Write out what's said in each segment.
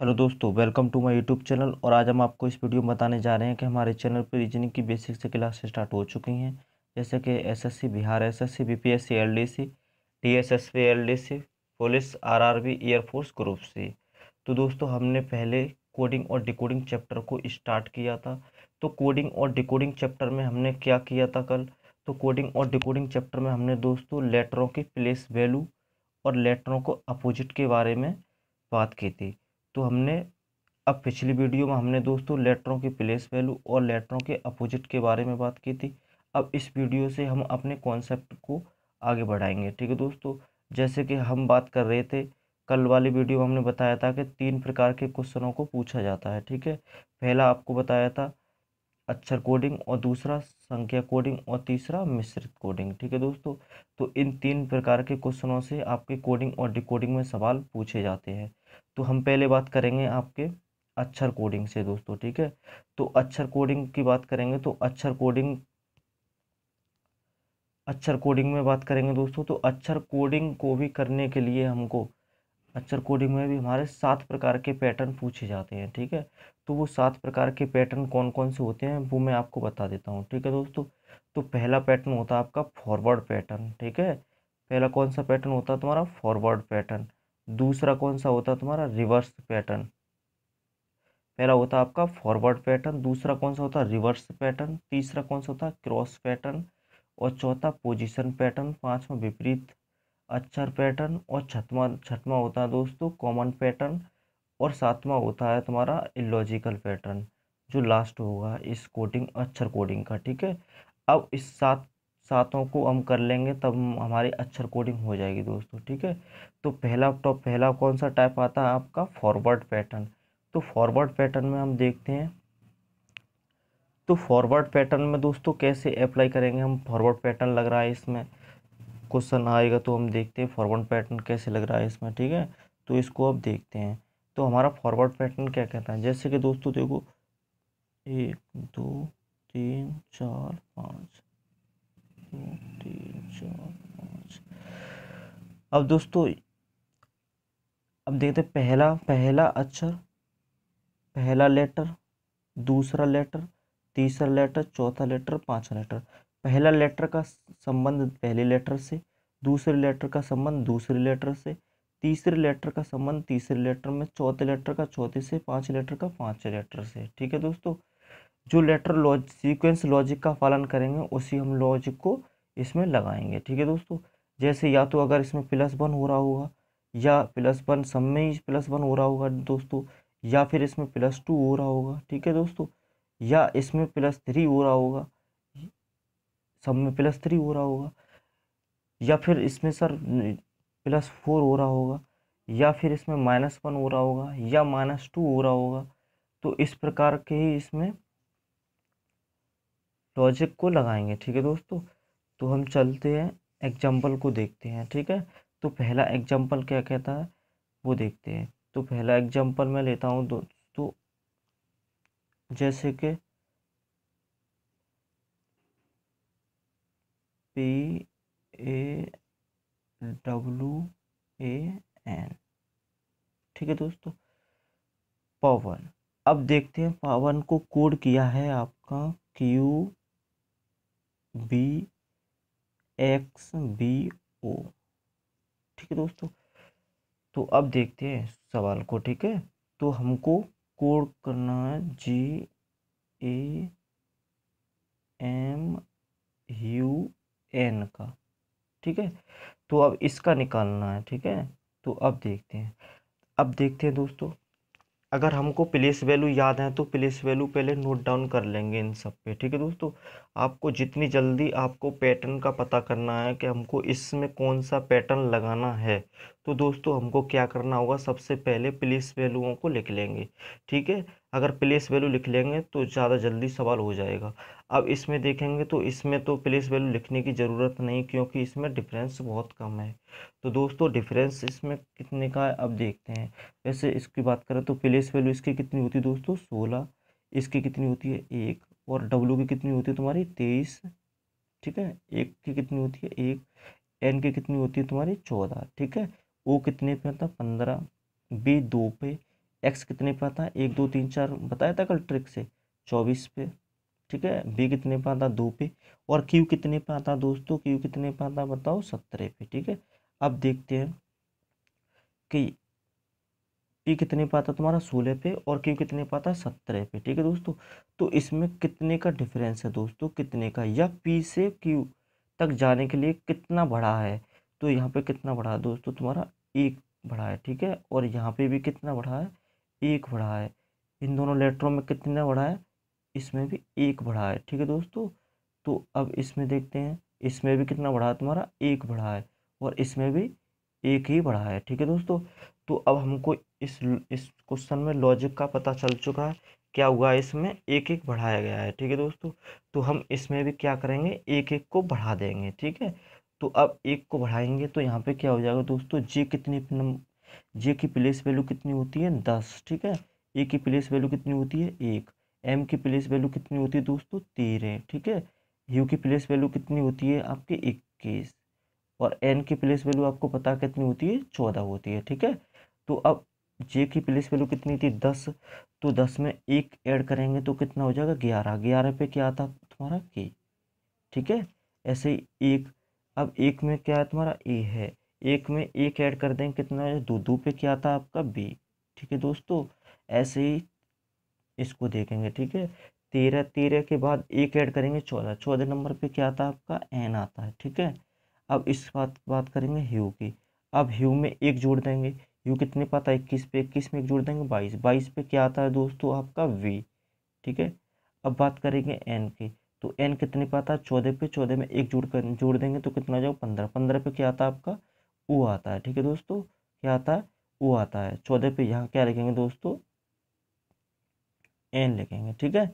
hello दोस्तों welcome to my YouTube channel और आज हम आपको इस वीडियो में बताने जा रहे हैं कि हमारे चैनल पर रीजनिंग की बेसिक से क्लास स्टार्ट हो चुकी हैं जैसे कि SSC Bihar SSC BPSC LDC TSSP LDC police RRB air force group C तो दोस्तों हमने पहले कोडिंग और डिकोडिंग चैप्टर को स्टार्ट किया था तो कोडिंग और डिकोडिंग चैप्टर में हमने क्या किया था कल तो कोडिंग और डिकोडिंग चैप्टर में हमने दोस्तों लेटरों की प्लेस वैल्यू और लेटरों को अपोजिट के बारे में बात की थी तो हमने अब पिछली वीडियो में हमने दोस्तों लेटरों की प्लेस वैल्यू और लेटरों के अपोजिट के बारे में बात की थी अब इस वीडियो से हम अपने कॉन्सेप्ट को आगे बढ़ाएंगे ठीक है दोस्तों जैसे कि हम बात कर रहे थे कल वाली वीडियो में हमने बताया था कि तीन प्रकार के क्वेश्चनों को पूछा जाता है ठीक है पहला आपको बताया था अक्षर अच्छा कोडिंग और दूसरा संख्या कोडिंग और तीसरा मिश्रित कोडिंग ठीक है दोस्तों तो इन तीन प्रकार के क्वेश्चनों से आपके कोडिंग और डिकोडिंग में सवाल पूछे जाते हैं तो हम पहले बात करेंगे आपके अक्षर कोडिंग से दोस्तों ठीक है तो अक्षर कोडिंग की बात करेंगे तो अक्षर कोडिंग अक्षर कोडिंग में बात करेंगे दोस्तों तो अक्षर कोडिंग को भी करने के लिए हमको अक्षर कोडिंग में भी हमारे सात प्रकार के पैटर्न पूछे जाते हैं ठीक है तो वो सात प्रकार के पैटर्न कौन कौन से होते हैं वो मैं आपको बता देता हूँ ठीक है दोस्तों तो पहला पैटर्न होता है आपका फॉरवर्ड पैटर्न ठीक है पहला कौन सा पैटर्न होता है तुम्हारा फॉरवर्ड पैटर्न दूसरा कौन सा होता है तुम्हारा रिवर्स पैटर्न पहला होता है आपका फॉरवर्ड पैटर्न दूसरा कौन सा होता है रिवर्स पैटर्न तीसरा कौन सा होता है क्रॉस पैटर्न और चौथा पोजीशन पैटर्न पांचवा विपरीत अक्षर पैटर्न और छतवा छठवां होता है दोस्तों कॉमन पैटर्न और सातवां होता है तुम्हारा इलॉजिकल पैटर्न जो लास्ट होगा इस कोडिंग अक्षर कोडिंग का ठीक है अब इस सात सातों को हम कर लेंगे तब हमारी अक्षर कोडिंग हो जाएगी दोस्तों ठीक है तो पहला तो पहला कौन सा टाइप आता है आपका फॉरवर्ड पैटर्न तो फॉरवर्ड पैटर्न में हम देखते हैं तो फॉरवर्ड पैटर्न में दोस्तों कैसे अप्लाई करेंगे हम फॉरवर्ड पैटर्न लग रहा है इसमें क्वेश्चन आएगा तो हम देखते हैं फॉरवर्ड पैटर्न कैसे लग रहा है इसमें ठीक है तो इसको अब देखते हैं तो हमारा फॉरवर्ड पैटर्न क्या कहता है जैसे कि दोस्तों देखो एक दो तीन चार पाँच दो तीन चार पाँच अब दोस्तों अब देखते हैं पहला पहला अक्षर पहला लेटर दूसरा लेटर तीसरा लेटर चौथा लेटर पांचवा लेटर पहला लेटर का संबंध पहले लेटर से दूसरे लेटर का संबंध दूसरे लेटर से तीसरे लेटर का संबंध तीसरे लेटर में चौथे लेटर का चौथे से पाँच लेटर का पाँच लेटर से ठीक है दोस्तों जो लेटर लॉज सीक्वेंस लॉजिक का पालन करेंगे उसी हम लॉजिक को इसमें लगाएंगे ठीक है दोस्तों जैसे या तो अगर इसमें प्लस वन हो रहा होगा या प्लस वन सम में ही प्लस वन हो रहा होगा दोस्तों या फिर इसमें प्लस टू हो रहा होगा ठीक है दोस्तों या इसमें प्लस थ्री हो रहा होगा सब में प्लस थ्री हो रहा होगा या फिर इसमें सर प्लस फोर हो रहा होगा या फिर इसमें माइनस वन हो रहा होगा या माइनस टू हो रहा होगा तो इस प्रकार के ही इसमें लॉजिक को लगाएंगे ठीक है दोस्तों तो हम चलते हैं एग्जाम्पल को देखते हैं ठीक है तो पहला एग्जाम्पल क्या कहता है वो देखते हैं तो पहला एग्जाम्पल मैं लेता हूँ दोस्तों जैसे कि P A W A N ठीक है दोस्तों पवन अब देखते हैं पवन को कोड किया है आपका Q B X B O ठीक है दोस्तों तो अब देखते हैं सवाल को ठीक है तो हमको कोड करना है G A M U N का ठीक है तो अब इसका निकालना है ठीक है तो अब देखते हैं अब देखते हैं दोस्तों अगर हमको प्लेस वैल्यू याद है तो प्लेस वैल्यू पहले नोट डाउन कर लेंगे इन सब पे ठीक है दोस्तों आपको जितनी जल्दी आपको पैटर्न का पता करना है कि हमको इसमें कौन सा पैटर्न लगाना है तो दोस्तों हमको क्या करना होगा सबसे पहले प्लेस वैल्यूओं को लिख लेंगे ठीक है अगर प्लेस वैल्यू लिख लेंगे तो ज़्यादा जल्दी सवाल हो जाएगा अब इसमें देखेंगे तो इसमें तो प्लेस वैल्यू लिखने की ज़रूरत नहीं क्योंकि इसमें डिफरेंस बहुत कम है तो दोस्तों डिफरेंस इसमें कितने का है अब देखते हैं वैसे इसकी बात करें तो प्लेस वैल्यू इसकी कितनी होती है दोस्तों सोलह इसकी कितनी होती है एक और डब्ल्यू की कितनी होती है तुम्हारी तेईस ठीक है एक की कितनी होती है एक एन की कितनी होती है तुम्हारी चौदह ठीक है ओ कितने पे आता पंद्रह बी दो पे एक्स कितने पे आता एक दो तीन चार बताया था कल ट्रिक से चौबीस पे ठीक है बी कितने पे आता दो पे और क्यू कितने पे आता दोस्तों क्यू कितने पे आता बताओ सत्रह पे ठीक है अब देखते हैं कि पी कितने पे आता तुम्हारा सोलह पे और क्यू कितने पे आता सत्रह पे ठीक है दोस्तों तो इसमें कितने का डिफरेंस है दोस्तों कितने का या पी से क्यू तक जाने के लिए कितना बढ़ा है तो यहाँ पे कितना बढ़ा है दोस्तों तुम्हारा एक बढ़ा है ठीक है और यहाँ पे भी कितना बढ़ा है एक बढ़ा है इन दोनों लेटरों में कितना बढ़ा है इसमें भी एक बढ़ा है ठीक है दोस्तों तो अब इसमें देखते हैं इसमें भी कितना बढ़ा है तुम्हारा एक बढ़ा है और इसमें भी एक ही बढ़ा है ठीक है दोस्तों तो अब हमको इस इस क्वेश्चन में लॉजिक का पता चल चुका है क्या हुआ इसमें एक एक बढ़ाया गया है ठीक है दोस्तों तो हम इसमें भी क्या करेंगे एक एक को बढ़ा देंगे ठीक है तो अब एक को बढ़ाएंगे तो यहाँ पे क्या हो जाएगा दोस्तों जे कितनी जे की प्लेस वैल्यू कितनी होती है दस ठीक है ए की प्लेस वैल्यू कितनी होती है एक एम की प्लेस वैल्यू कितनी होती है दोस्तों तेरह ठीक है यू की प्लेस वैल्यू कितनी होती है आपके इक्कीस और एन की प्लेस वैल्यू आपको पता कितनी होती है चौदह होती है ठीक है तो अब जे की प्लेस वैल्यू कितनी थी दस तो दस में एक ऐड करेंगे तो कितना हो जाएगा ग्यारह ग्यारह पे क्या आता तुम्हारा के ठीक है ऐसे ही एक अब एक में क्या है तुम्हारा ए है एक में एक ऐड कर देंगे कितना है दो दो पे क्या आता है आपका बी ठीक है दोस्तों ऐसे ही इसको देखेंगे ठीक है तेरह तेरह के बाद एक ऐड करेंगे चौदह चौदह नंबर पे क्या आता है आपका एन आता है ठीक है अब इस बात बात करेंगे ह्यू की अब ह्यू में एक जोड़ देंगे ह्यू कितने पे आता है इक्कीस पे इक्कीस में एक जोड़ देंगे बाईस बाईस पे क्या आता है दोस्तों आपका वी ठीक है अब बात करेंगे एन की तो एन कितने पे आता है चौदह पे चौदह में एक जोड़ कर जोड़ देंगे तो कितना हो जाएगा पंद्रह पंद्रह पे क्या आता है आपका ओ आता है ठीक है दोस्तों क्या आता है ओ आता है चौदह पे यहाँ क्या लिखेंगे दोस्तों एन लिखेंगे ठीक है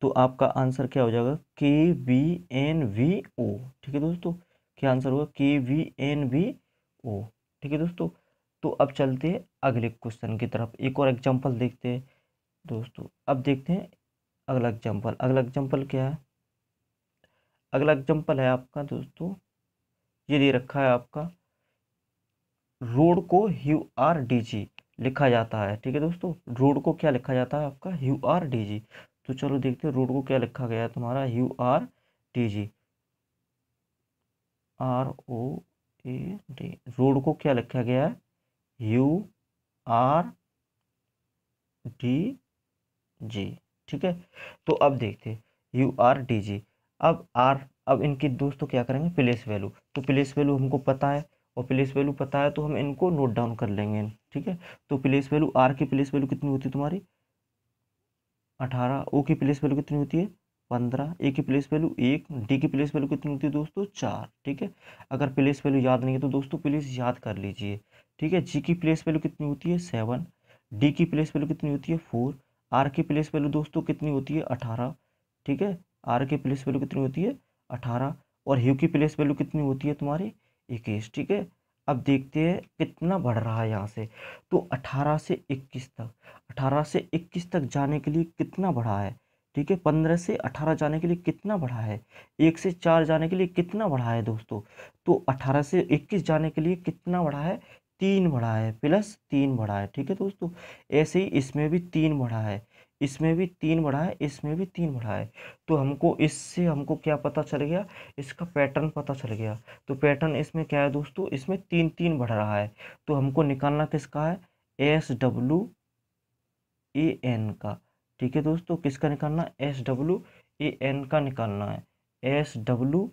तो आपका आंसर क्या हो जाएगा के वी एन वी ओ ठीक है दोस्तों क्या आंसर होगा के वी एन वी ओ ठीक है दोस्तों तो अब चलते हैं अगले क्वेश्चन की तरफ एक और एग्जाम्पल देखते हैं दोस्तों अब देखते हैं अगला एग्जाम्पल अगला एग्जाम्पल क्या है अगला एग्जाम्पल है आपका दोस्तों ये दे रखा है आपका रोड को यू आर डी जी लिखा जाता है ठीक है दोस्तों रोड को क्या लिखा जाता है आपका यू आर डी जी तो चलो देखते हैं रोड को क्या लिखा गया है तुम्हारा U R D G R O A D road को क्या लिखा गया है यू आर डी जी ठीक है तो अब देखते हैं यू आर डी जी अब आर अब इनके दोस्तों क्या करेंगे प्लेस वैल्यू तो प्लेस वैल्यू हमको पता है और प्लेस वैल्यू पता है तो हम इनको नोट डाउन कर लेंगे ठीक है तो प्लेस वैल्यू आर की प्लेस वैल्यू कितनी होती है तुम्हारी अठारह ओ की प्लेस वैल्यू कितनी होती है पंद्रह ए की प्लेस वैल्यू एक डी की प्लेस वैल्यू कितनी होती है दोस्तों चार ठीक है अगर प्लेस वैल्यू याद नहीं है तो दोस्तों प्लीज़ याद कर लीजिए ठीक है जी की प्लेस वैल्यू कितनी होती है सेवन डी की प्लेस वैल्यू कितनी होती है फोर आर की प्लेस वैल्यू दोस्तों कितनी होती है अठारह ठीक है आर की प्लेस वैल्यू कितनी होती है अठारह और ह्यू की प्लेस वैल्यू कितनी होती है तुम्हारी इक्कीस ठीक है अब देखते हैं कितना बढ़ रहा है यहाँ से तो अठारह से इक्कीस तक अठारह से इक्कीस तक जाने के लिए कितना बढ़ा है ठीक है पंद्रह से अठारह जाने के लिए कितना बढ़ा है एक से चार जाने के लिए कितना बढ़ा है दोस्तों तो अठारह से इक्कीस जाने के लिए कितना बढ़ा है तीन बढ़ा है प्लस तीन बढ़ा है ठीक है दोस्तों ऐसे ही इसमें भी तीन बढ़ा है इसमें भी तीन बढ़ा है इसमें भी तीन बढ़ा है तो हमको इससे हमको क्या पता चल गया इसका पैटर्न पता चल गया तो पैटर्न इसमें क्या है दोस्तों इसमें तीन तीन बढ़ रहा है तो हमको निकालना किसका है एस डब्लू ए एन का ठीक है दोस्तों किसका निकालना एस डब्लू ए एन का निकालना है एस डब्लू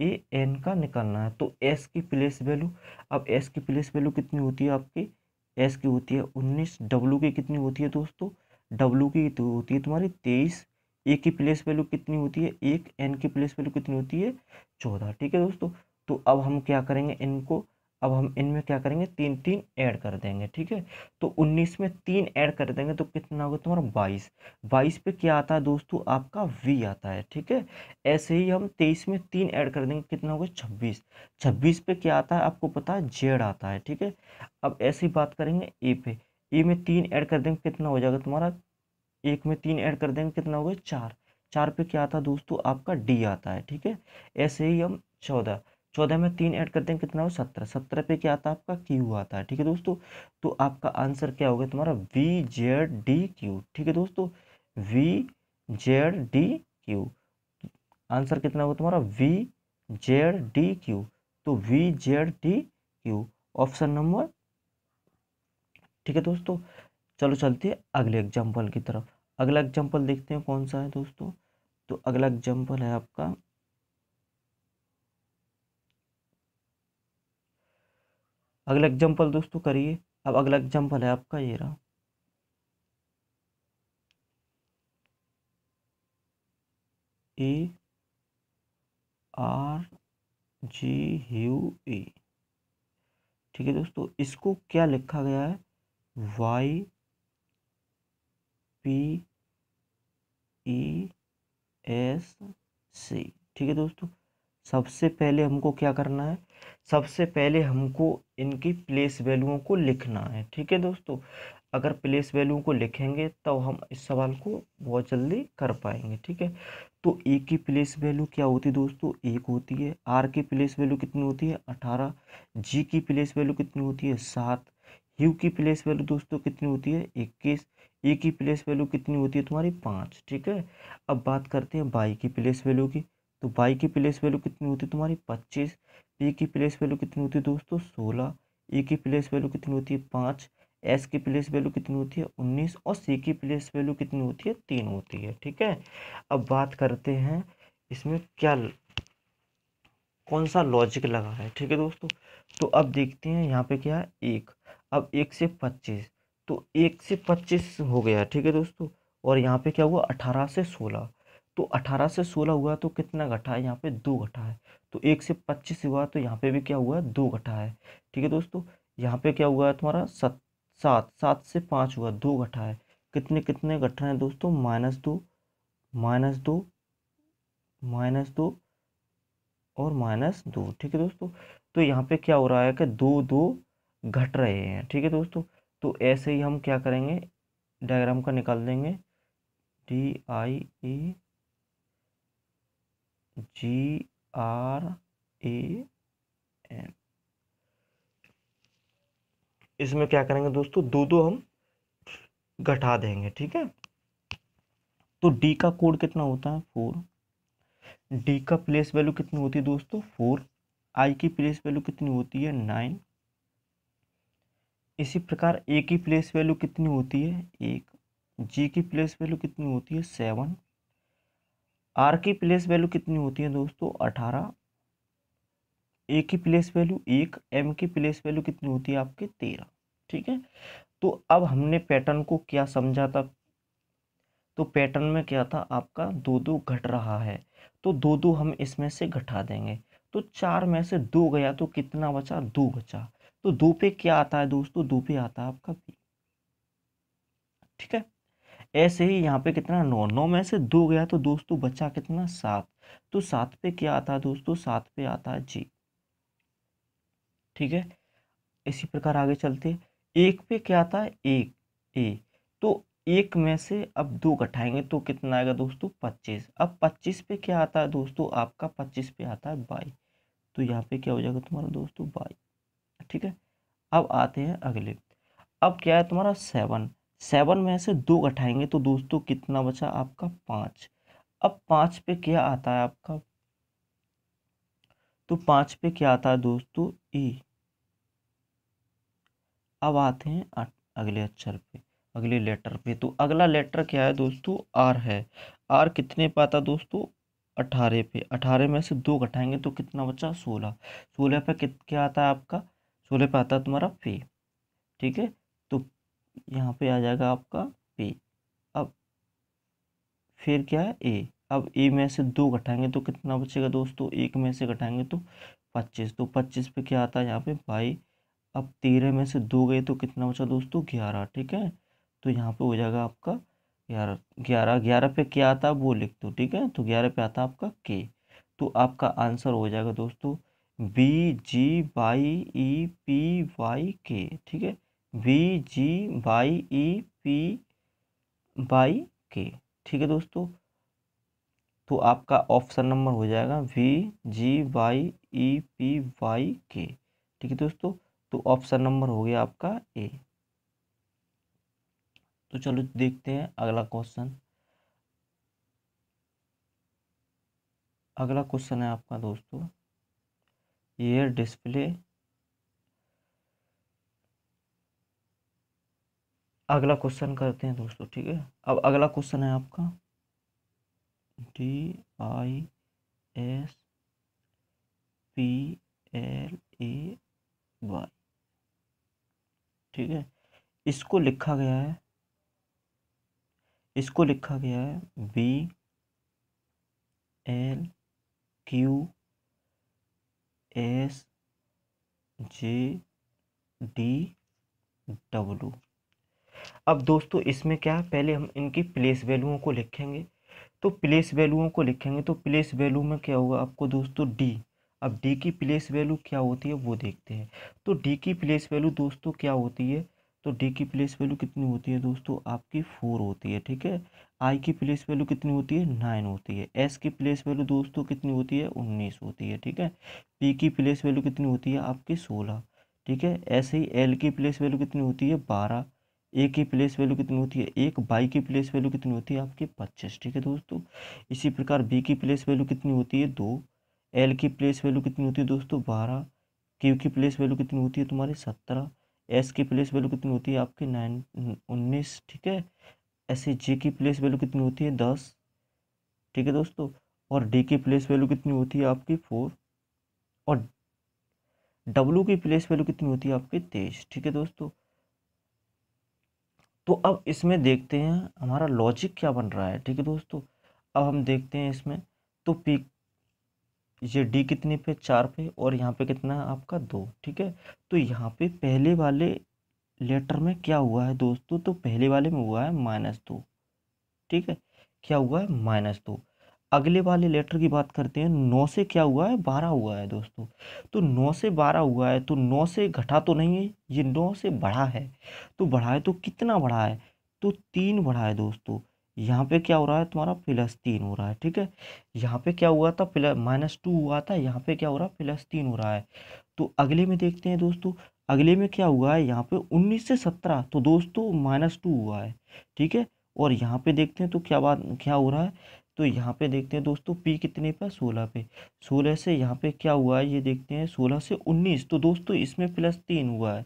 ए एन का निकालना है तो एस की प्लेस वैल्यू अब एस की प्लेस वैल्यू कितनी होती है आपकी एस की होती है उन्नीस डब्लू की कितनी होती है दोस्तों डब्लू की तो होती है तुम्हारी तेईस ए की प्लेस वैल्यू कितनी होती है एक एन की प्लेस वैल्यू कितनी होती है चौदह ठीक है दोस्तों तो अब हम क्या करेंगे इनको अब हम इनमें क्या करेंगे तीन तीन ऐड कर देंगे ठीक है तो उन्नीस में तीन ऐड कर देंगे तो कितना होगा तुम्हारा बाईस बाईस पे क्या आता है दोस्तों आपका वी आता है ठीक है ऐसे ही हम तेईस में तीन ऐड कर देंगे कितना होगा छब्बीस छब्बीस पे क्या आता है आपको पता है जेड आता है ठीक है अब ऐसी बात करेंगे ए पे ए में तीन ऐड कर देंगे कितना हो जाएगा तुम्हारा एक में तीन ऐड कर देंगे कितना होगा चार चार पे क्या आता है दोस्तों आपका डी आता है ठीक है ऐसे ही हम चौदह चौदह में तीन ऐड कर देंगे कितना हो सत्रह सत्रह पे क्या आता है आपका क्यू आता है ठीक है दोस्तों तो आपका आंसर क्या होगा तुम्हारा वी जेड डी क्यू ठीक है दोस्तों V Z D Q answer कितना होगा तुम्हारा वी जेड डी क्यू तो V Z D Q option number ठीक है दोस्तों चलो चलते हैं अगले एग्जाम्पल की तरफ अगला एग्जाम्पल देखते हैं कौन सा है दोस्तों तो अगला एग्जाम्पल है आपका अगला एग्जाम्पल दोस्तों करिए अब अगला एग्जाम्पल है आपका ये रहा A R G U A ठीक है दोस्तों इसको क्या लिखा गया है Y P E S C ठीक है दोस्तों सबसे पहले हमको क्या करना है सबसे पहले हमको इनकी प्लेस वैल्यूओं को लिखना है ठीक है दोस्तों अगर प्लेस वैल्यू को लिखेंगे तो हम इस सवाल को बहुत जल्दी कर पाएंगे ठीक है तो ए की प्लेस वैल्यू क्या होती है दोस्तों एक होती है आर की प्लेस वैल्यू कितनी होती है अठारह जी की प्लेस वैल्यू कितनी होती है सात यू की प्लेस वैल्यू दोस्तों कितनी होती है इक्कीस ए की प्लेस वैल्यू कितनी होती है तुम्हारी पाँच ठीक है अब बात करते हैं बाई की प्लेस वैल्यू की तो बाई की प्लेस वैल्यू कितनी होती है तुम्हारी पच्चीस ए की प्लेस वैल्यू कितनी होती है दोस्तों सोलह ए की प्लेस वैल्यू कितनी होती है पाँच एस की प्लेस वैल्यू कितनी होती है उन्नीस और सी की प्लेस वैल्यू कितनी होती है तीन होती है ठीक है अब बात करते हैं इसमें क्या कौन सा लॉजिक लगा है ठीक है दोस्तों तो अब देखते हैं यहाँ पे क्या है एक अब एक से पच्चीस तो एक से पच्चीस हो गया ठीक है दोस्तों और यहाँ पे क्या हुआ अठारह से सोलह तो अठारह से सोलह हुआ तो कितना घटा है यहाँ पे दो घटा है तो एक से पच्चीस हुआ तो यहाँ पे भी क्या हुआ दो घटा है ठीक है दोस्तों यहाँ पे क्या हुआ है तुम्हारा सत सात सात से पाँच हुआ दो घटा है कितने कितने घटा है दोस्तों माइनस दो माइनस दो माइनस दो और माइनस दो ठीक है दोस्तों तो यहाँ पे क्या हो रहा है कि दो दो घट रहे हैं ठीक है दोस्तों तो ऐसे ही हम क्या करेंगे डायग्राम का निकाल देंगे D I A G R A N इसमें क्या करेंगे दोस्तों दो दो हम घटा देंगे ठीक है तो डी का कोड कितना होता है फोर डी का प्लेस वैल्यू कितनी होती है दोस्तों फोर आई की प्लेस वैल्यू कितनी होती है नाइन इसी प्रकार ए की प्लेस वैल्यू कितनी होती है एक जी की प्लेस वैल्यू कितनी होती है सेवन आर की प्लेस वैल्यू कितनी होती है दोस्तों अठारह ए की प्लेस वैल्यू एक एम की प्लेस वैल्यू कितनी होती है आपके तेरह ठीक है तो अब हमने पैटर्न को क्या समझा था तो पैटर्न में क्या था आपका दो दो घट रहा है तो दो दो हम इसमें से घटा देंगे तो चार में से दो गया तो कितना बचा दो बचा तो दो पे क्या आता है दोस्तों दो पे आता है आपका बी ठीक है ऐसे ही यहाँ पे कितना नौ नौ में से दो गया तो दोस्तों बचा कितना सात तो सात पे क्या आता है दोस्तों सात पे आता है जी ठीक है इसी प्रकार आगे चलते एक पे क्या आता है एक ए तो एक में से अब दो घटाएंगे तो कितना आएगा दोस्तों पच्चीस अब पच्चीस पे क्या आता है दोस्तों आपका पच्चीस पे आता है बाई तो यहाँ पे क्या हो जाएगा तुम्हारा दोस्तों बाई ठीक है अब आते हैं अगले अब क्या है तुम्हारा सेवन सेवन में से दो घटाएंगे तो दोस्तों कितना बचा आपका पाँच अब पाँच पे क्या आता है आपका तो पाँच पे क्या आता है दोस्तों ई अब आते हैं अगले अक्षर पे अगले लेटर पे तो अगला लेटर क्या है दोस्तों आर है आर कितने पे आता दोस्तों अठारह पे अठारह में से दो घटाएंगे तो कितना बचा सोलह सोलह पे कित क्या आता है आपका सोलह पे आता है तुम्हारा पे ठीक है तो यहाँ पे आ जाएगा आपका पे अब फिर क्या है ए अब ए में से दो घटाएंगे तो कितना बचेगा दोस्तों एक में से घटाएंगे तो पच्चीस तो पच्चीस पे क्या आता है यहाँ पे बाई अब तेरह में से दो गए तो कितना बचा दोस्तों ग्यारह ठीक है तो यहाँ पे हो जाएगा आपका ग्यारह ग्यारह ग्यारह पे क्या आता है वो लिख दो ठीक है तो ग्यारह पे आता है आपका के तो आपका आंसर हो जाएगा दोस्तों B G by E P Y K ठीक है B G by E P by K ठीक है दोस्तों तो आपका ऑप्शन नंबर हो जाएगा V G by E P Y K ठीक है दोस्तों तो ऑप्शन नंबर हो गया आपका ए तो चलो देखते हैं अगला क्वेश्चन अगला क्वेश्चन है आपका दोस्तों ये डिस्प्ले अगला क्वेश्चन करते हैं दोस्तों ठीक है अब अगला क्वेश्चन है आपका D I S P L A Y ठीक है इसको लिखा गया है इसको लिखा गया है B L Q S J D W अब दोस्तों इसमें क्या है पहले हम इनकी प्लेस वैल्यूओं को लिखेंगे तो प्लेस वैल्यूओं को लिखेंगे तो प्लेस वैल्यू में क्या होगा आपको दोस्तों डी अब डी की प्लेस वैल्यू क्या होती है वो देखते हैं तो डी की प्लेस वैल्यू दोस्तों क्या होती है तो डी की प्लेस वैल्यू कितनी होती है दोस्तों आपकी फोर होती है ठीक है आई की प्लेस वैल्यू कितनी होती है नाइन होती है एस की प्लेस वैल्यू दोस्तों कितनी होती है उन्नीस होती है ठीक है पी की प्लेस वैल्यू कितनी होती है आपकी सोलह ठीक है ऐसे ही एल की प्लेस वैल्यू कितनी होती है बारह ए की प्लेस वैल्यू कितनी होती है एक बाई की प्लेस वैल्यू कितनी होती है आपकी पच्चीस ठीक है दोस्तों इसी प्रकार बी की प्लेस वैल्यू कितनी होती है दो एल की प्लेस वैल्यू कितनी होती है दोस्तों बारह क्यू की प्लेस वैल्यू कितनी होती है तुम्हारी सत्रह एस की प्लेस वैल्यू कितनी होती है आपकी नाइन उन्नीस ठीक है ऐसे जे की प्लेस वैल्यू कितनी होती है दस ठीक है दोस्तों और डी की प्लेस वैल्यू कितनी होती है आपकी फोर और डब्लू की प्लेस वैल्यू कितनी होती है आपकी तेईस ठीक है दोस्तों तो अब इसमें देखते हैं हमारा लॉजिक क्या बन रहा है ठीक है दोस्तों अब हम देखते हैं इसमें तो पी ये डी कितने पे चार पे और यहाँ पे कितना है आपका दो ठीक है तो यहाँ पे पहले वाले लेटर में क्या हुआ है दोस्तों तो पहले वाले में हुआ है माइनस दो ठीक है क्या हुआ है माइनस दो अगले वाले लेटर की बात करते हैं नौ से क्या हुआ है बारह हुआ है दोस्तों तो नौ से बारह हुआ है तो नौ से घटा तो नहीं है ये नौ से बढ़ा है तो बढ़ा है तो कितना बढ़ा है तो तीन बढ़ा है दोस्तों यहाँ पे क्या हो रहा है तुम्हारा प्लस तीन हो रहा है ठीक है यहाँ पे क्या हुआ था प्लस माइनस टू हुआ था यहाँ पे क्या हो रहा है प्लस तीन हो रहा है तो अगले में देखते हैं दोस्तों अगले में क्या हुआ है यहाँ पे उन्नीस से सत्रह तो दोस्तों माइनस टू हुआ है ठीक है और यहाँ पे देखते हैं तो क्या बात क्या हो रहा है तो यहाँ पे देखते हैं दोस्तों पी कितने पर सोलह पे सोलह से यहाँ पे क्या हुआ है ये देखते हैं सोलह से उन्नीस तो दोस्तों इसमें प्लस तीन हुआ है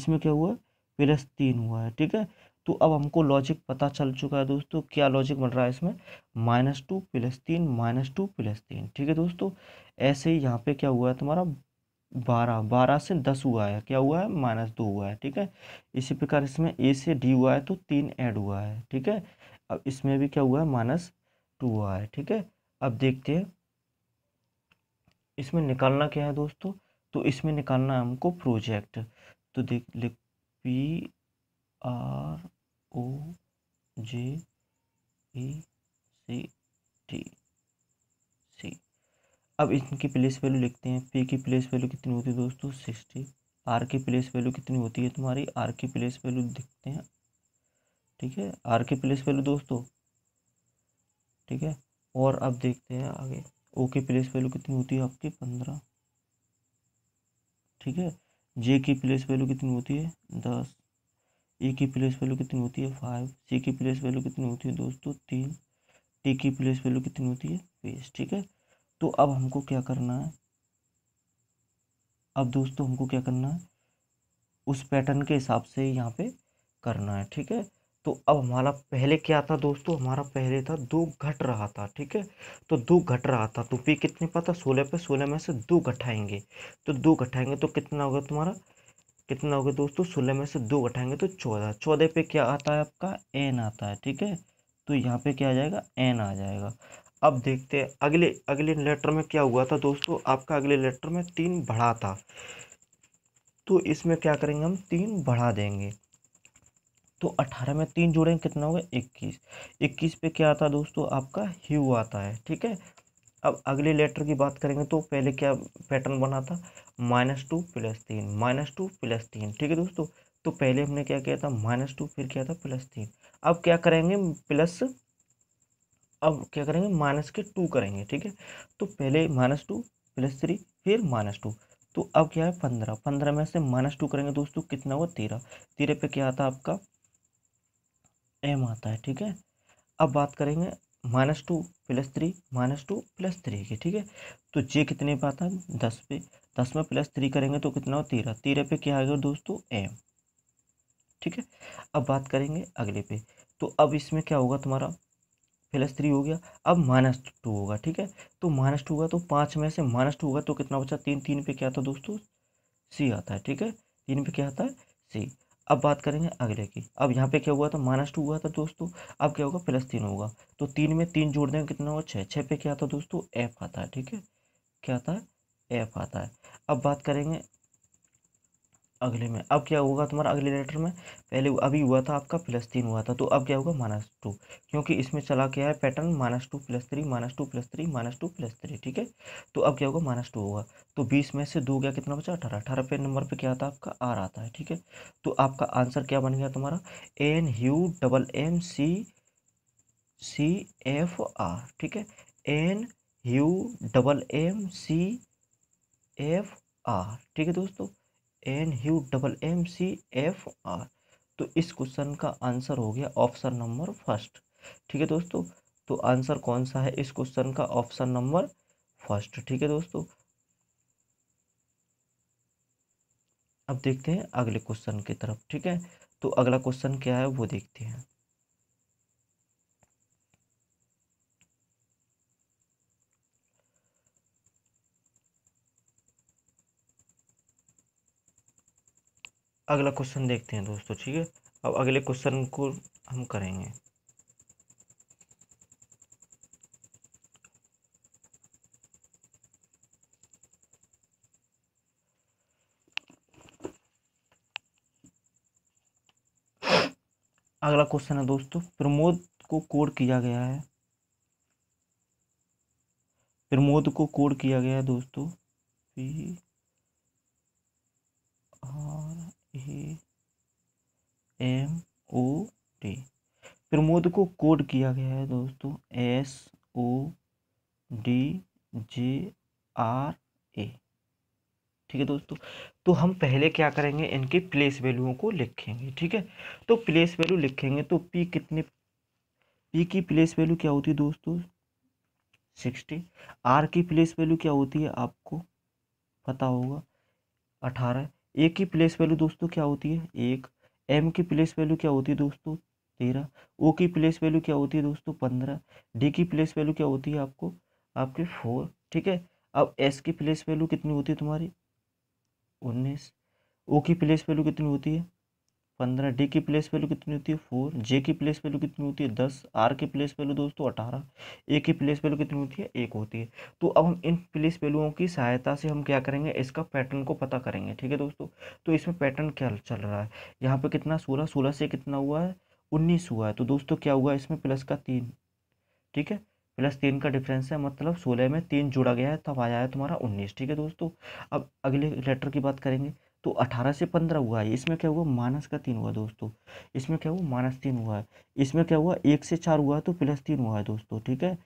इसमें क्या हुआ प्लस तीन हुआ है ठीक है तो अब हमको लॉजिक पता चल चुका है दोस्तों क्या लॉजिक बन रहा है इसमें माइनस टू प्लस तीन माइनस टू प्लस तीन ठीक है दोस्तों ऐसे ही यहाँ पे क्या हुआ है तुम्हारा बारह बारह से दस हुआ है क्या हुआ है माइनस दो हुआ है ठीक है इसी प्रकार इसमें ए से डी हुआ है तो तीन ऐड हुआ है ठीक है अब इसमें भी क्या हुआ है माइनस टू हुआ है ठीक है अब देखते हैं इसमें निकालना क्या है दोस्तों तो इसमें निकालना है हमको प्रोजेक्ट तो देख लिख P R O J E C T C अब इनकी प्लेस वैल्यू लिखते हैं पी की प्लेस वैल्यू कितनी होती है दोस्तों सिक्सटी आर की प्लेस वैल्यू कितनी होती है तुम्हारी आर की प्लेस वैल्यू देखते हैं ठीक है आर की प्लेस वैल्यू दोस्तों ठीक है और अब देखते हैं आगे ओ की प्लेस वैल्यू कितनी होती है आपकी पंद्रह ठीक है जे की प्लेस वैल्यू कितनी होती है दस ए की प्लेस वैल्यू कितनी होती है फाइव सी की प्लेस वैल्यू कितनी होती है दोस्तों तीन टी की प्लेस वैल्यू कितनी होती है बीस ठीक है तो अब हमको क्या करना है अब दोस्तों हमको क्या करना है उस पैटर्न के हिसाब से यहाँ पे करना है ठीक है तो अब हमारा पहले क्या था दोस्तों हमारा पहले था दो घट रहा था ठीक है तो दो घट रहा था तो पी कितने पता सोलह पे सोलह में से दो घटाएंगे तो दो घटाएंगे तो कितना होगा तुम्हारा कितना हो गया दोस्तों सोलह में से दो घटाएंगे तो चौदह चौदह पे क्या आता है आपका एन आता है ठीक है तो यहाँ पे क्या आ जाएगा एन आ जाएगा अब देखते हैं अगले अगले लेटर में क्या हुआ था दोस्तों आपका अगले लेटर में तीन बढ़ा था तो इसमें क्या करेंगे हम तीन बढ़ा देंगे तो अठारह में तीन जोड़ेंगे कितना होगा इक्कीस इक्कीस पे क्या आता है दोस्तों आपका ह्यू आता है ठीक है अब अगले लेटर की बात करेंगे तो पहले क्या पैटर्न बना था माइनस टू प्लस तीन माइनस टू प्लस तीन ठीक है दोस्तों तो पहले हमने क्या किया था माइनस टू फिर किया था प्लस तीन अब क्या करेंगे प्लस अब क्या करेंगे माइनस के टू करेंगे ठीक है तो पहले माइनस टू प्लस थ्री फिर माइनस टू तो अब क्या है पंद्रह पंद्रह में से माइनस टू करेंगे दोस्तों कितना हुआ तेरह तेरह पे क्या आता आपका एम आता है ठीक है अब बात करेंगे minus two plus three minus two plus three के ठीक है तो जे कितने पे आता है दस पे दस में प्लस थ्री करेंगे तो कितना हो तेरह तेरह पे क्या आएगा दोस्तों एम ठीक है अब बात करेंगे अगले पे तो अब इसमें क्या होगा तुम्हारा प्लस थ्री हो गया अब माइनस टू होगा ठीक है तो माइनस टू होगा तो पाँच में से माइनस टू होगा तो कितना बचा तीन तीन पे क्या आता दोस्तों सी आता है ठीक है तीन पे क्या आता है सी अब बात करेंगे अगले की अब यहाँ पे क्या हुआ था माइनस टू हुआ था दोस्तों अब क्या होगा प्लस तीन होगा तो तीन में तीन जोड़ देंगे कितना होगा छः छः पे क्या आता दोस्तों एफ आता है ठीक है क्या आता है एफ आता है अब बात करेंगे अगले में अब क्या होगा तुम्हारा अगले लेटर में पहले अभी हुआ था आपका प्लस तीन हुआ था तो अब क्या होगा माइनस टू क्योंकि इसमें चला क्या है pattern minus two plus three minus two plus three minus two plus three ठीक है तो अब क्या होगा माइनस टू होगा तो बीस में से दो गया कितना बचा अठारह अठारह पे नंबर पर क्या आता आपका आर आता है ठीक है तो आपका आंसर क्या बन गया तुम्हारा N U double M C C F R ठीक है N U double M C F R ठीक है दोस्तों N U double M C F R तो इस क्वेश्चन का आंसर हो गया ऑप्शन नंबर फर्स्ट ठीक है दोस्तों तो आंसर कौन सा है इस क्वेश्चन का ऑप्शन नंबर फर्स्ट ठीक है दोस्तों अब देखते हैं अगले क्वेश्चन की तरफ ठीक है तो अगला क्वेश्चन क्या है वो देखते हैं अगला क्वेश्चन देखते हैं दोस्तों ठीक है अब अगले क्वेश्चन को हम करेंगे अगला क्वेश्चन है दोस्तों प्रमोद को कोड किया गया है प्रमोद को कोड किया गया है दोस्तों पी और एम ओ टी प्रमोद को कोड किया गया है दोस्तों S O D J R A ठीक है दोस्तों तो हम पहले क्या करेंगे इनके प्लेस वैल्यूओं को लिखेंगे ठीक है तो प्लेस वैल्यू लिखेंगे तो पी कितने पी की प्लेस वैल्यू क्या होती है दोस्तों सिक्सटी आर की प्लेस वैल्यू क्या होती है आपको पता होगा अठारह ए की प्लेस वैल्यू दोस्तों क्या होती है एक एम की प्लेस वैल्यू क्या होती है दोस्तों तेरह ओ की प्लेस वैल्यू क्या होती है दोस्तों पंद्रह डी की प्लेस वैल्यू क्या होती है आपको आपके फोर ठीक है अब एस की प्लेस वैल्यू कितनी होती है तुम्हारी उन्नीस ओ की प्लेस वैल्यू कितनी होती है पंद्रह डी की प्लेस वैल्यू कितनी होती है फोर जे की प्लेस वैल्यू कितनी होती है दस आर की प्लेस वैल्यू दोस्तों अठारह ए की प्लेस वैल्यू कितनी होती है एक होती है तो अब हम इन प्लेस वैल्यूओं की सहायता से हम क्या करेंगे इसका पैटर्न को पता करेंगे ठीक है दोस्तों तो इसमें पैटर्न क्या चल रहा है यहाँ पर कितना सोलह सोलह से कितना हुआ है उन्नीस हुआ है तो दोस्तों क्या हुआ इसमें प्लस का तीन ठीक है प्लस तीन का डिफरेंस है मतलब सोलह में तीन जुड़ा गया है तब आया है तुम्हारा उन्नीस ठीक है दोस्तों अब अगले लेटर की बात करेंगे तो अठारह से पंद्रह हुआ है इसमें क्या हुआ माइनस का तीन हुआ दोस्तों इसमें क्या हुआ माइनस तीन हुआ है इसमें क्या हुआ एक से चार हुआ है तो प्लस तीन हुआ है दोस्तों ठीक है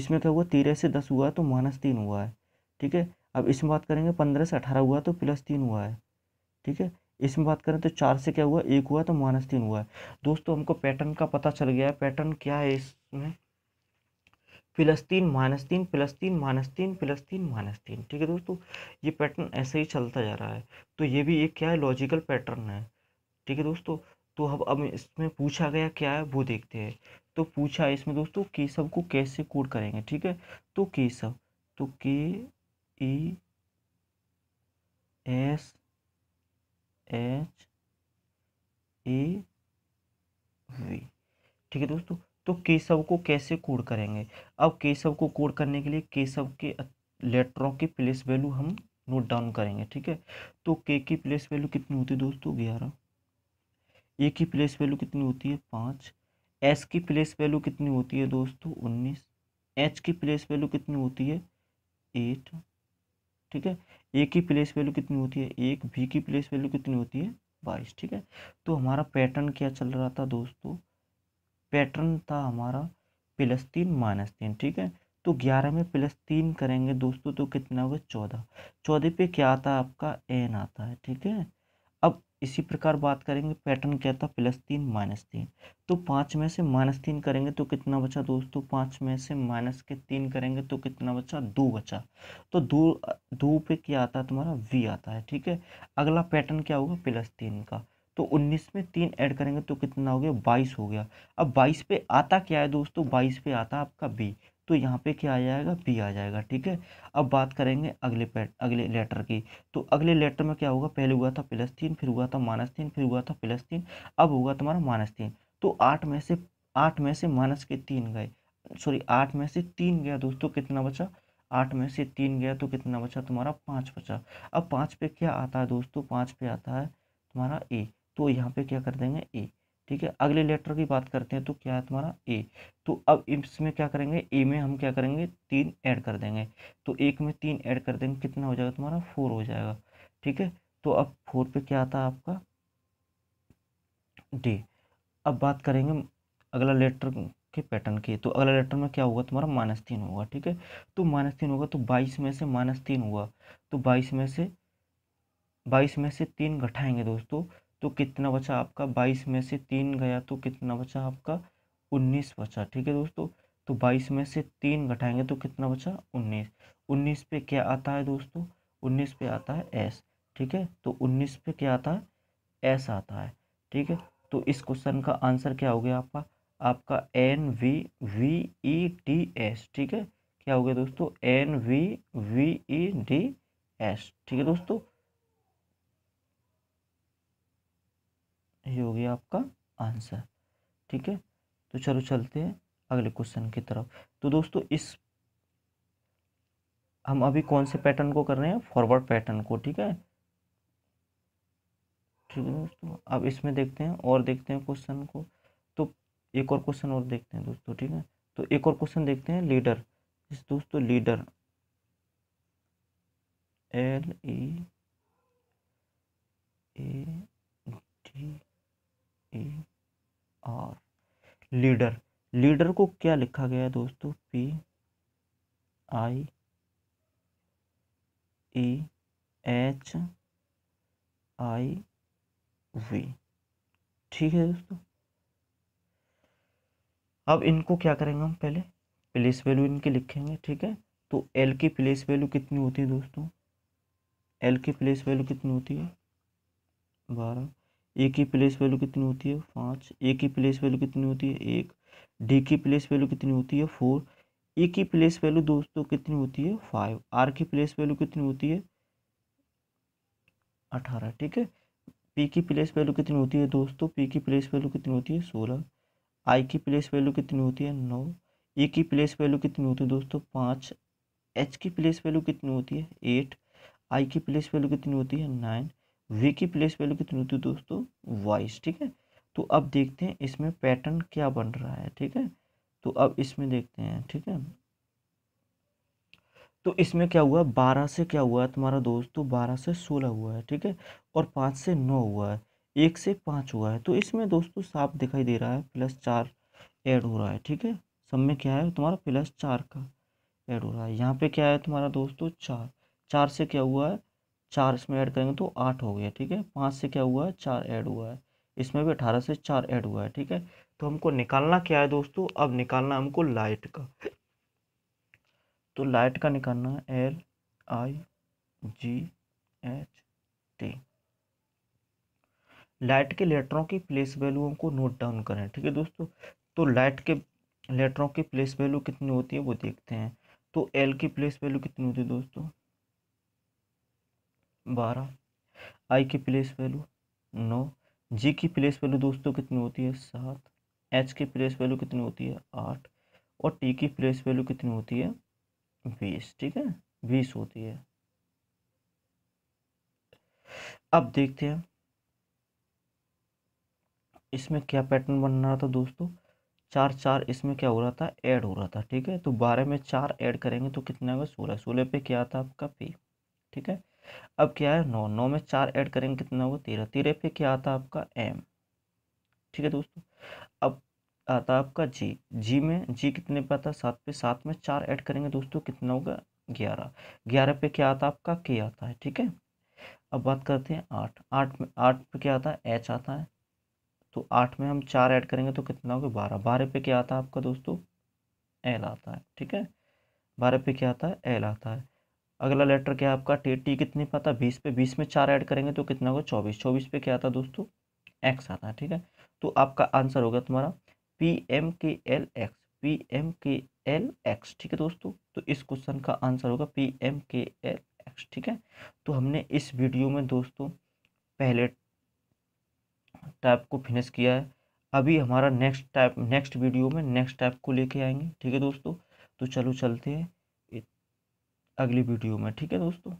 इसमें क्या हुआ तेरह से दस हुआ है तो माइनस तीन हुआ है ठीक है अब इसमें बात करेंगे पंद्रह से अठारह हुआ तो प्लस तीन हुआ है ठीक है इसमें बात करें तो चार से क्या हुआ एक हुआ तो माइनस तीन हुआ है दोस्तों हमको पैटर्न का पता चल गया है पैटर्न क्या है इसमें फिलस्तीन माइनस तीन प्लस तीन माइनस तीन प्लस तीन माइनस तीन ठीक है दोस्तों ये पैटर्न ऐसे ही चलता जा रहा है तो ये भी एक क्या है लॉजिकल पैटर्न है ठीक है दोस्तों तो अब अब इसमें पूछा गया क्या है वो देखते हैं तो पूछा इसमें दोस्तों केसव को कैसे कोड करेंगे ठीक है तो केसव तो K E S H A V ठीक है दोस्तों तो केशव को कैसे कोड करेंगे अब केशव को कोड करने के लिए केशव के लेटरों की प्लेस वैल्यू हम नोट डाउन करेंगे ठीक है तो के की प्लेस वैल्यू कितनी होती है दोस्तों ग्यारह ए की प्लेस वैल्यू कितनी होती है पाँच एस की प्लेस वैल्यू कितनी होती है दोस्तों उन्नीस एच की प्लेस वैल्यू कितनी होती है एट ठीक है ए की प्लेस वैल्यू कितनी होती है एक बी की प्लेस वैल्यू कितनी होती है बाईस ठीक है तो हमारा पैटर्न क्या चल रहा था दोस्तों पैटर्न था हमारा प्लस तीन माइनस तीन ठीक है तो ग्यारह में प्लस तीन करेंगे दोस्तों तो कितना होगा चौदह चौदह पे क्या आता है आपका एन आता है ठीक है अब इसी प्रकार बात करेंगे पैटर्न क्या था प्लस तीन माइनस तीन तो पाँच में से माइनस तीन करेंगे तो कितना बचा दोस्तों पाँच में से माइनस के तीन करेंगे तो कितना बचा दो बचा तो दो दो पे क्या आता है तुम्हारा वी आता है ठीक है अगला पैटर्न क्या होगा प्लस तीन का तो उन्नीस में तीन ऐड करेंगे तो कितना हो गया बाईस हो गया अब बाईस पे आता क्या है दोस्तों बाईस पे आता आपका बी तो यहाँ पे क्या आ जाएगा बी आ जाएगा ठीक है अब बात करेंगे अगले पैट अगले लेटर की तो अगले लेटर में क्या होगा पहले हुआ था प्लस तीन फिर हुआ था माइनस तीन फिर हुआ था प्लस तीन अब होगा तुम्हारा माइनस तीन तो आठ में से आठ में से माइनस के तीन गए सॉरी आठ में से तीन गया दोस्तों कितना बचा आठ में से तीन गया तो कितना बचा तुम्हारा पाँच बचा अब पाँच पे क्या आता है दोस्तों पाँच पे आता है तुम्हारा ए तो यहाँ पे क्या कर देंगे ए ठीक है अगले लेटर की बात करते हैं तो क्या है तुम्हारा ए तो अब इसमें क्या करेंगे ए में हम क्या करेंगे तीन ऐड कर देंगे तो एक में तीन ऐड कर देंगे कितना हो जाएगा तुम्हारा फोर हो जाएगा ठीक है तो अब फोर पे क्या आता है आपका डी अब बात करेंगे अगला लेटर के पैटर्न की तो अगला लेटर में क्या होगा तुम्हारा माइनस तीन होगा ठीक है तो माइनस तीन होगा तो बाईस में से माइनस तीन हुआ तो बाईस में से बाईस में से तीन घटाएंगे दोस्तों तो कितना बचा आपका बाईस में से तीन गया तो कितना बचा आपका उन्नीस बचा ठीक है दोस्तों तो बाईस में से तीन घटाएंगे तो कितना बचा उन्नीस उन्नीस पे क्या आता है दोस्तों उन्नीस पे आता है एस ठीक है तो उन्नीस पे क्या आता है एस आता है ठीक है तो इस क्वेश्चन का आंसर क्या हो गया आपका आपका N V V E T S ठीक है क्या हो गया दोस्तों N V V E D S ठीक है दोस्तों ये हो गया आपका आंसर ठीक है तो चलो चलते हैं अगले क्वेश्चन की तरफ तो दोस्तों इस हम अभी कौन से पैटर्न को कर रहे हैं फॉरवर्ड पैटर्न को ठीक है ठीक है दोस्तों अब इसमें देखते हैं और देखते हैं क्वेश्चन को तो एक और क्वेश्चन और देखते हैं दोस्तों ठीक है तो एक और क्वेश्चन देखते हैं लीडर इस दोस्तों leader L E A D A R leader leader को क्या लिखा गया है दोस्तों P I E H I V ठीक है दोस्तों अब इनको क्या करेंगे हम पहले प्लेस वैल्यू इनके लिखेंगे ठीक है तो एल की प्लेस वैल्यू कितनी होती है दोस्तों एल की प्लेस वैल्यू कितनी होती है बारह ए की प्लेस वैल्यू कितनी होती है पाँच ए की प्लेस वैल्यू कितनी होती है एक डी की प्लेस वैल्यू कितनी होती है फोर ए की प्लेस वैल्यू दोस्तों कितनी होती है फाइव आर की प्लेस वैल्यू कितनी होती है अठारह ठीक है पी की प्लेस वैल्यू कितनी होती है दोस्तों पी की प्लेस वैल्यू कितनी होती है सोलह आई की प्लेस वैल्यू कितनी होती है नौ ए की प्लेस वैल्यू कितनी होती है दोस्तों पाँच एच की प्लेस वैल्यू कितनी होती है एट आई की प्लेस वैल्यू कितनी होती है नाइन वी की प्लेस वैल्यू कितनी होती है दोस्तों वाइस ठीक है तो अब देखते हैं इसमें पैटर्न क्या बन रहा है ठीक है तो अब इसमें देखते हैं ठीक है तो इसमें क्या हुआ बारह से क्या हुआ है तुम्हारा दोस्तों तो बारह से सोलह हुआ है ठीक है और पाँच से नौ हुआ है एक से पाँच हुआ है तो इसमें दोस्तों साफ दिखाई दे रहा है प्लस चार ऐड हो रहा है ठीक है सब में क्या है तुम्हारा प्लस चार का ऐड हो रहा है यहाँ पे क्या है तुम्हारा दोस्तों चार चार से क्या हुआ है चार इसमें ऐड करेंगे तो आठ हो गया ठीक है पाँच से क्या हुआ है चार ऐड हुआ है इसमें भी अठारह से चार ऐड हुआ है ठीक है तो हमको निकालना क्या है दोस्तों अब निकालना हमको लाइट का तो लाइट का निकालना है L I G H T light के लेटरों की प्लेस वैल्यूओं को नोट डाउन करें ठीक है दोस्तों तो लाइट के लेटरों की प्लेस वैल्यू कितनी होती है वो देखते हैं तो एल की प्लेस वैल्यू कितनी होती है दोस्तों बारह आई की प्लेस वैल्यू नौ जी की प्लेस वैल्यू दोस्तों कितनी होती है सात एच की प्लेस वैल्यू कितनी होती है आठ और टी की प्लेस वैल्यू कितनी होती है बीस ठीक है बीस होती है अब देखते हैं इसमें क्या पैटर्न बन रहा था दोस्तों चार चार इसमें क्या हो रहा था ऐड हो रहा था ठीक है तो बारह में चार ऐड करेंगे तो कितना होगा सोलह सोलह पे क्या था आपका पी ठीक है अब क्या है नौ नौ में चार ऐड करेंगे कितना होगा तेरह तेरह पे क्या आता है आपका एम ठीक है दोस्तों अब आता है आपका जी जी में जी कितने पे आता है सात पे सात में चार ऐड करेंगे दोस्तों कितना होगा ग्यारह ग्यारह पे क्या आता है आपका के आता है ठीक है अब बात करते हैं आठ आठ में आठ पे क्या आता है एच आता है तो आठ में हम चार ऐड करेंगे तो कितना होगा बारह बारह पे क्या आता है आपका दोस्तों एल आता है ठीक है बारह पे क्या आता है एल आता है अगला लेटर क्या है आपका टी टी कितने पर आता बीस पे बीस में चार ऐड करेंगे तो कितना होगा चौबीस चौबीस पे क्या आता दोस्तों एक्स आता है ठीक है तो आपका आंसर होगा तुम्हारा P M K L X P M K L X ठीक है दोस्तों तो इस क्वेश्चन का आंसर होगा P M K L X ठीक है तो हमने इस वीडियो में दोस्तों पहले टाइप को फिनिश किया है अभी हमारा नेक्स्ट टाइप नेक्स्ट वीडियो में नेक्स्ट टाइप को लेके आएंगे ठीक है दोस्तों तो चलो चलते हैं अगली वीडियो में ठीक है दोस्तों